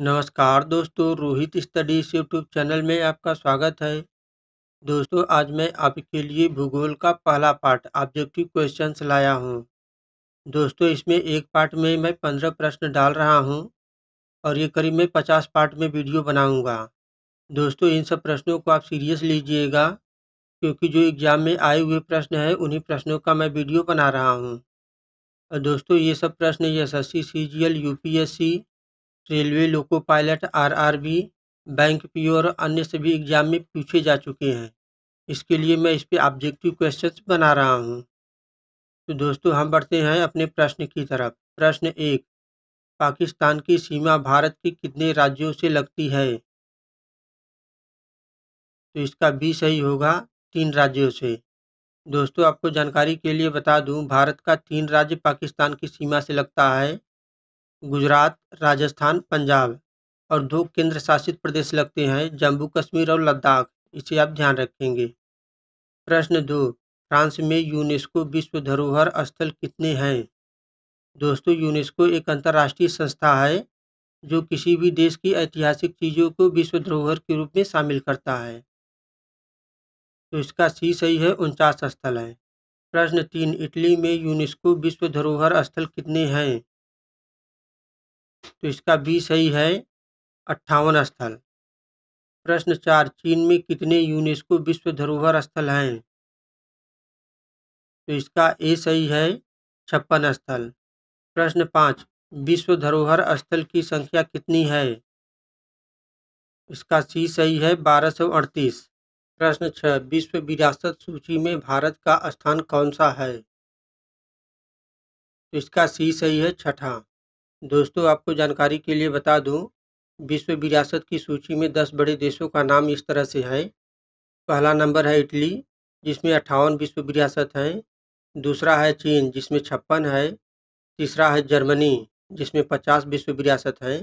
नमस्कार दोस्तों Rohit studies YouTube channel में आपका स्वागत है दोस्तों आज मैं आपके लिए भूगोल का पहला पार्ट ऑब्जेक्टिव क्वेश्चंस लाया हूं दोस्तों इसमें एक पार्ट में मैं पंद्रह प्रश्न डाल रहा हूं और ये करीब मैं पचास पार्ट में वीडियो बनाऊंगा दोस्तों इन सब प्रश्नों को आप सीरियस लीजिएगा क्योंकि जो एग्ज़ाम में आए हुए प्रश्न हैं उन्हीं प्रश्नों का मैं वीडियो बना रहा हूँ और दोस्तों ये सब प्रश्न S S C C G L U P S C railway loco pilot RRB bank P और अन्य सभी एग्जाम में पूछे जा चुके हैं इसके लिए मैं इस पर ऑब्जेक्टिव क्वेश्चन बना रहा हूँ तो दोस्तों हम बढ़ते हैं अपने प्रश्न की तरफ प्रश्न एक पाकिस्तान की सीमा भारत के कितने राज्यों से लगती है तो इसका बी सही होगा तीन राज्यों से दोस्तों आपको जानकारी के लिए बता दूं भारत का तीन राज्य पाकिस्तान की सीमा से लगता है गुजरात राजस्थान पंजाब और दो केंद्र शासित प्रदेश लगते हैं जम्मू कश्मीर और लद्दाख इसे आप ध्यान रखेंगे प्रश्न दो फ्रांस में यूनेस्को विश्व धरोहर स्थल कितने हैं दोस्तों यूनेस्को एक अंतर्राष्ट्रीय संस्था है जो किसी भी देश की ऐतिहासिक चीज़ों को विश्व धरोहर के रूप में शामिल करता है तो इसका सी सही है उनचास स्थल है प्रश्न तीन इटली में यूनेस्को विश्व धरोहर स्थल कितने हैं तो इसका बी सही है अट्ठावन स्थल प्रश्न चार चीन में कितने यूनेस्को विश्व धरोहर स्थल हैं तो इसका ए सही है छप्पन स्थल प्रश्न पाँच विश्व धरोहर स्थल की संख्या कितनी है इसका सी सही है बारह सौ अड़तीस प्रश्न छः विश्व विरासत सूची में भारत का स्थान कौन सा है तो इसका सी सही है छठा दोस्तों आपको जानकारी के लिए बता दूं विश्व विरासत की सूची में दस बड़े देशों का नाम इस तरह से है पहला नंबर है इटली जिसमें अट्ठावन विश्व विरासत है दूसरा है चीन जिसमें छप्पन है तीसरा है जर्मनी जिसमें पचास विश्व विरासत है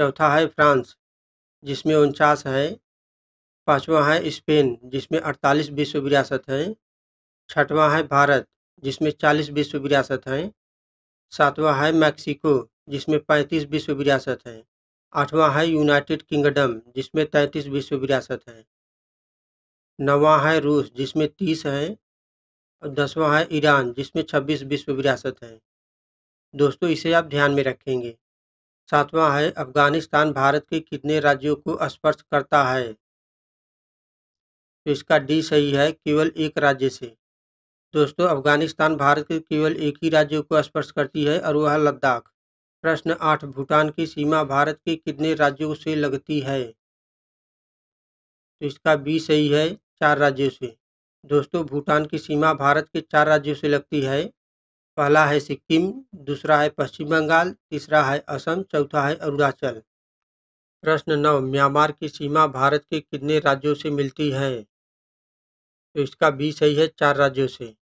चौथा है फ्रांस जिसमें उनचास है पाँचवा है स्पेन जिसमें अड़तालीस विश्व विरासत है छठवा है भारत जिसमें चालीस विश्व विरासत हैं सातवां है मैक्सिको जिसमें पैंतीस विश्व विरासत हैं आठवां है यूनाइटेड किंगडम जिसमें तैंतीस विश्व विरासत हैं नवा है रूस जिसमें तीस हैं और दसवां है ईरान जिसमें छब्बीस विश्व विरासत हैं दोस्तों इसे आप ध्यान में रखेंगे सातवां है अफगानिस्तान भारत के कितने राज्यों को स्पर्श करता है तो इसका डी सही है केवल एक राज्य से दोस्तों अफगानिस्तान भारत के केवल एक ही राज्य को स्पर्श करती है और वह लद्दाख प्रश्न आठ भूटान की सीमा भारत के कितने राज्यों से लगती है तो इसका बी सही है चार राज्यों से दोस्तों भूटान की सीमा भारत के चार राज्यों से लगती है पहला है सिक्किम दूसरा है पश्चिम बंगाल तीसरा है असम चौथा है अरुणाचल प्रश्न नौ म्यांमार की सीमा भारत के कितने राज्यों से मिलती है तो इसका बी सही है चार राज्यों से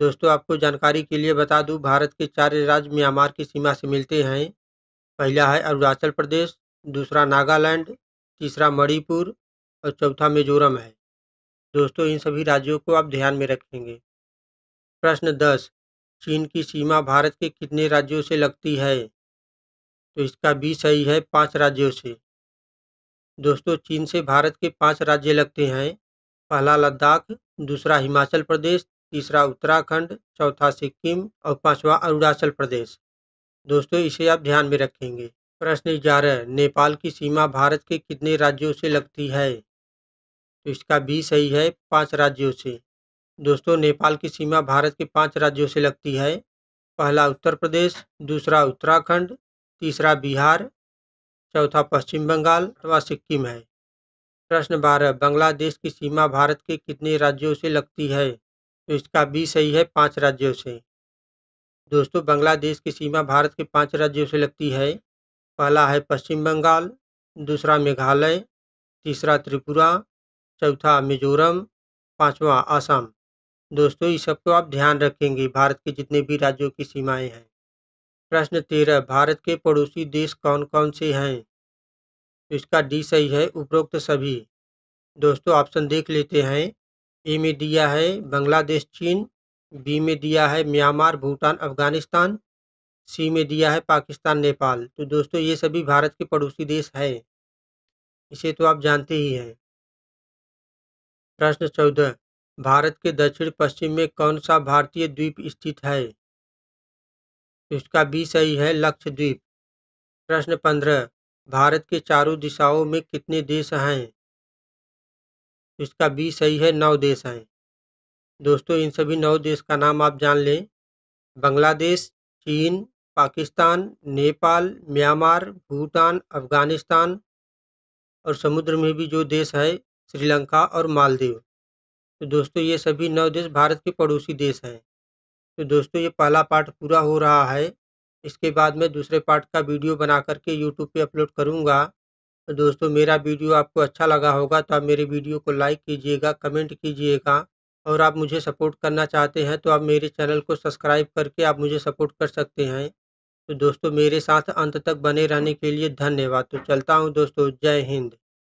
दोस्तों आपको जानकारी के लिए बता दूं भारत के चार राज्य म्यांमार की सीमा से मिलते हैं पहला है अरुणाचल प्रदेश दूसरा नागालैंड तीसरा मणिपुर और चौथा मिजोरम है दोस्तों इन सभी राज्यों को आप ध्यान में रखेंगे प्रश्न दस चीन की सीमा भारत के कितने राज्यों से लगती है तो इसका बी सही है पाँच राज्यों से दोस्तों चीन से भारत के पाँच राज्य लगते हैं पहला लद्दाख दूसरा हिमाचल प्रदेश तीसरा उत्तराखंड चौथा सिक्किम और पांचवा अरुणाचल प्रदेश दोस्तों इसे आप ध्यान में रखेंगे प्रश्न ग्यारह नेपाल की सीमा भारत के कितने राज्यों से लगती है तो इसका बी सही है पाँच राज्यों से दोस्तों नेपाल की सीमा भारत के पाँच राज्यों से लगती है पहला उत्तर प्रदेश दूसरा उत्तराखंड तीसरा बिहार चौथा पश्चिम बंगाल अथवा सिक्किम है प्रश्न बारह बांग्लादेश की सीमा भारत के कितने राज्यों से लगती है तो इसका बी सही है पाँच राज्यों से दोस्तों बांग्लादेश की सीमा भारत के पाँच राज्यों से लगती है पहला है पश्चिम बंगाल दूसरा मेघालय तीसरा त्रिपुरा चौथा मिजोरम पाँचवा असम दोस्तों इस सबको आप ध्यान रखेंगे भारत के जितने भी राज्यों की सीमाएं हैं प्रश्न तेरह भारत के पड़ोसी देश कौन कौन से हैं तो इसका डी सही है उपरोक्त सभी दोस्तों ऑप्शन देख लेते हैं ए में दिया है बांग्लादेश चीन बी में दिया है म्यांमार भूटान अफगानिस्तान सी में दिया है पाकिस्तान नेपाल तो दोस्तों ये सभी भारत के पड़ोसी देश है इसे तो आप जानते ही हैं प्रश्न चौदह भारत के दक्षिण पश्चिम में कौन सा भारतीय द्वीप स्थित है तो इसका बी सही है लक्षद्वीप प्रश्न पंद्रह भारत के चारों दिशाओं में कितने देश हैं इसका बी सही है नौ देश हैं दोस्तों इन सभी नौ देश का नाम आप जान लें बांग्लादेश चीन पाकिस्तान नेपाल म्यांमार भूटान अफगानिस्तान और समुद्र में भी जो देश है श्रीलंका और मालदीव तो दोस्तों ये सभी नौ देश भारत के पड़ोसी देश हैं तो दोस्तों ये पहला पार्ट पूरा हो रहा है इसके बाद मैं दूसरे पार्ट का वीडियो बना करके यूट्यूब पे अपलोड करूँगा तो दोस्तों मेरा वीडियो आपको अच्छा लगा होगा तो आप मेरे वीडियो को लाइक कीजिएगा कमेंट कीजिएगा और आप मुझे सपोर्ट करना चाहते हैं तो आप मेरे चैनल को सब्सक्राइब करके आप मुझे सपोर्ट कर सकते हैं तो दोस्तों मेरे साथ अंत तक बने रहने के लिए धन्यवाद तो चलता हूँ दोस्तों जय हिंद